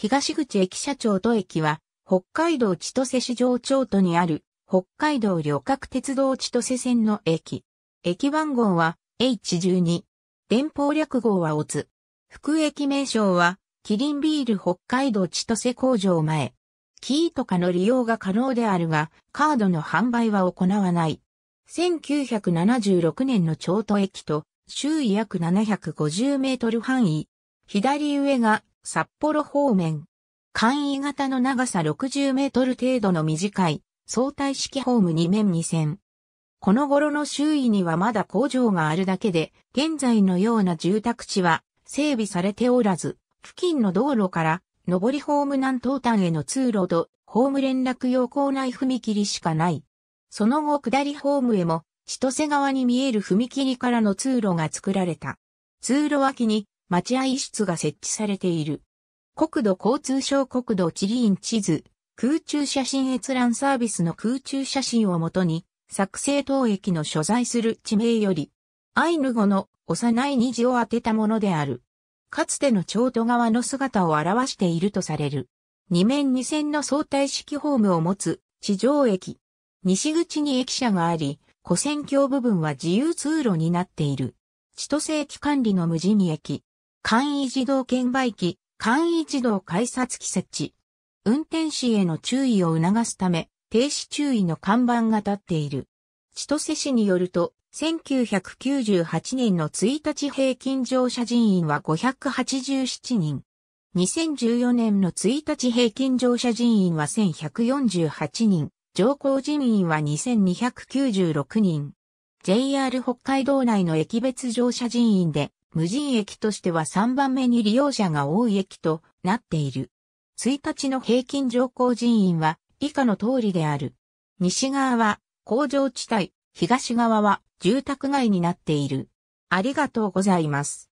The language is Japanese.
東口駅社長と駅は、北海道千歳市場町都にある、北海道旅客鉄道千歳線の駅。駅番号は H12。電報略号はオツ。副駅名称は、キリンビール北海道千歳工場前。キーとかの利用が可能であるが、カードの販売は行わない。1976年の町都駅と、周囲約750メートル範囲。左上が札幌方面。簡易型の長さ60メートル程度の短い相対式ホーム2面2線。この頃の周囲にはまだ工場があるだけで、現在のような住宅地は整備されておらず、付近の道路から上りホーム南東端への通路とホーム連絡用構内踏切しかない。その後下りホームへも千歳川に見える踏切からの通路が作られた。通路脇に待合室が設置されている。国土交通省国土地理院地図、空中写真閲覧サービスの空中写真をもとに、作成当駅の所在する地名より、アイヌ語の幼い虹を当てたものである。かつての長都側の姿を表しているとされる。二面二線の相対式ホームを持つ地上駅。西口に駅舎があり、古線橋部分は自由通路になっている。千歳駅管理の無人駅。簡易自動券売機、簡易自動改札機設置。運転士への注意を促すため、停止注意の看板が立っている。千歳市によると、1998年の1日平均乗車人員は587人。2014年の1日平均乗車人員は1148人、乗降人員は2296人。JR 北海道内の駅別乗車人員で無人駅としては3番目に利用者が多い駅となっている。1日の平均乗降人員は以下の通りである。西側は工場地帯、東側は住宅街になっている。ありがとうございます。